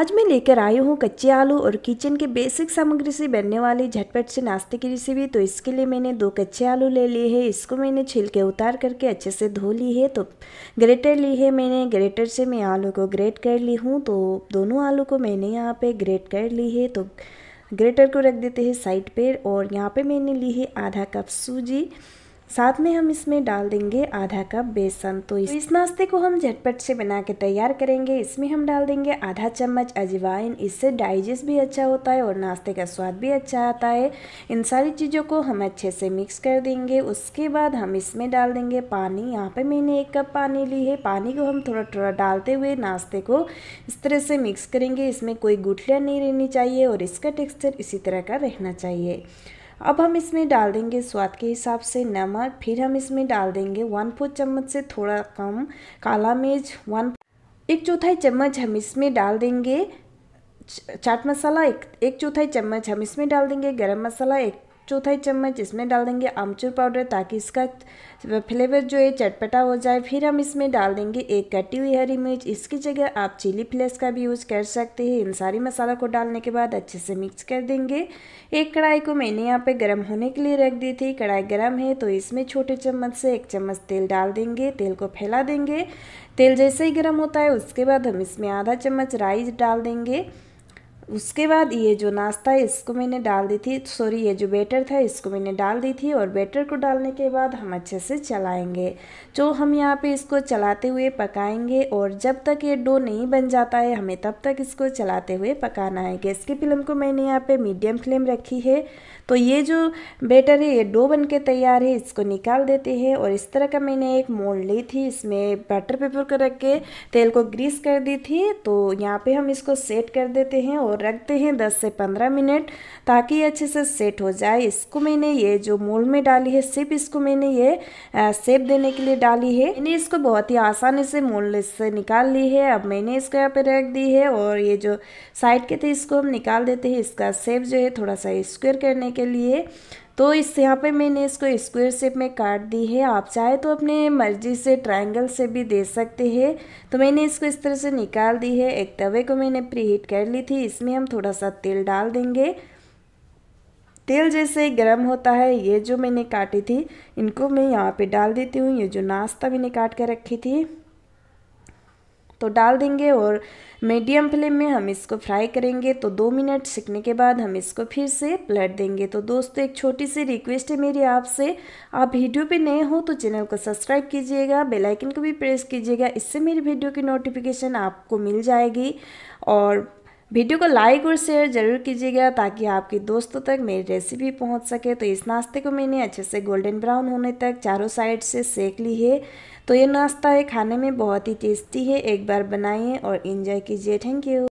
आज मैं लेकर आई हूँ कच्चे आलू और किचन के बेसिक सामग्री से बनने वाले झटपट से नाश्ते की रेसिपी तो इसके लिए मैंने दो कच्चे आलू ले लिए हैं इसको मैंने छिलके उतार करके अच्छे से धो ली है तो ग्रेटर ली है मैंने ग्रेटर से मैं आलू को ग्रेट कर ली हूँ तो दोनों आलू को मैंने यहाँ पर ग्रेट कर ली है तो ग्रेटर को रख देते हैं साइड पर और यहाँ पर मैंने ली है आधा कप सूजी साथ में हम इसमें डाल देंगे आधा कप बेसन तो इस, तो इस नाश्ते को हम झटपट से बना के तैयार करेंगे इसमें हम डाल देंगे आधा चम्मच अजवाइन इससे डाइजेस्ट भी अच्छा होता है और नाश्ते का स्वाद भी अच्छा आता है इन सारी चीज़ों को हम अच्छे से मिक्स कर देंगे उसके बाद हम इसमें डाल देंगे पानी यहाँ पर मैंने एक कप पानी ली है पानी को हम थोड़ा थोड़ा डालते हुए नाश्ते को इस तरह से मिक्स करेंगे इसमें कोई गुठलियाँ नहीं रहनी चाहिए और इसका टेक्स्चर इसी तरह का रहना चाहिए अब हम इसमें डाल देंगे स्वाद के हिसाब से नमक फिर हम इसमें डाल देंगे वन फोर्थ चम्मच से थोड़ा कम काला मिर्च वन एक चौथाई चम्मच हम इसमें डाल देंगे चाट मसाला एक एक चौथाई चम्मच हम इसमें डाल देंगे गरम मसाला एक चौथाई चम्मच इसमें डाल देंगे आमचूर पाउडर ताकि इसका फ्लेवर जो है चटपटा हो जाए फिर हम इसमें डाल देंगे एक कटी हुई हरी मिर्च इसकी जगह आप चिली फ्लेक्स का भी यूज़ कर सकते हैं इन सारी मसालों को डालने के बाद अच्छे से मिक्स कर देंगे एक कढ़ाई को मैंने यहाँ पे गर्म होने के लिए रख दी थी कढ़ाई गर्म है तो इसमें छोटे चम्मच से एक चम्मच तेल डाल देंगे तेल को फैला देंगे तेल जैसे ही गर्म होता है उसके बाद हम इसमें आधा चम्मच राइस डाल देंगे उसके बाद ये जो नाश्ता है इसको मैंने डाल दी थी सॉरी ये जो बैटर था इसको मैंने डाल दी थी और बैटर को डालने के बाद हम अच्छे से चलाएंगे जो हम यहाँ पे इसको चलाते हुए पकाएंगे और जब तक ये डो नहीं बन जाता है हमें तब तक इसको चलाते हुए पकाना है गैस की फिल्म को मैंने यहाँ पर मीडियम फ्लेम रखी है तो ये जो बैटर है ये डो बन के तैयार है इसको निकाल देते हैं और इस तरह का मैंने एक मोल ली थी इसमें बैटर पेपर को रख के तेल को ग्रीस कर दी थी तो यहाँ पर हम इसको सेट कर देते हैं और रखते हैं 10 से 15 मिनट ताकि अच्छे से सेट हो जाए इसको मैंने ये जो मोल में डाली है सिर्फ इसको मैंने ये सेप देने के लिए डाली है मैंने इसको बहुत ही आसानी से मोल से निकाल ली है अब मैंने इसको यहाँ पे रख दी है और ये जो साइड के थे इसको हम निकाल देते हैं इसका सेप जो है थोड़ा सा स्क्वेयर करने के लिए तो इस यहाँ पे मैंने इसको स्क्वायर शेप में काट दी है आप चाहे तो अपने मर्जी से ट्रायंगल से भी दे सकते हैं तो मैंने इसको इस तरह से निकाल दी है एक तवे को मैंने प्रीहीट कर ली थी इसमें हम थोड़ा सा तेल डाल देंगे तेल जैसे गर्म होता है ये जो मैंने काटी थी इनको मैं यहाँ पे डाल देती हूँ ये जो नाश्ता मैंने काट कर रखी थी तो डाल देंगे और मीडियम फ्लेम में हम इसको फ्राई करेंगे तो दो मिनट सीखने के बाद हम इसको फिर से पलट देंगे तो दोस्तों एक छोटी सी रिक्वेस्ट है मेरी आपसे आप वीडियो पे नए हो तो चैनल को सब्सक्राइब कीजिएगा बेल आइकन को भी प्रेस कीजिएगा इससे मेरी वीडियो की नोटिफिकेशन आपको मिल जाएगी और वीडियो को लाइक और शेयर ज़रूर कीजिएगा ताकि आपके दोस्तों तक मेरी रेसिपी पहुंच सके तो इस नाश्ते को मैंने अच्छे से गोल्डन ब्राउन होने तक चारों साइड से सेक ली है तो ये नाश्ता है खाने में बहुत ही टेस्टी है एक बार बनाइए और इन्जॉय कीजिए थैंक यू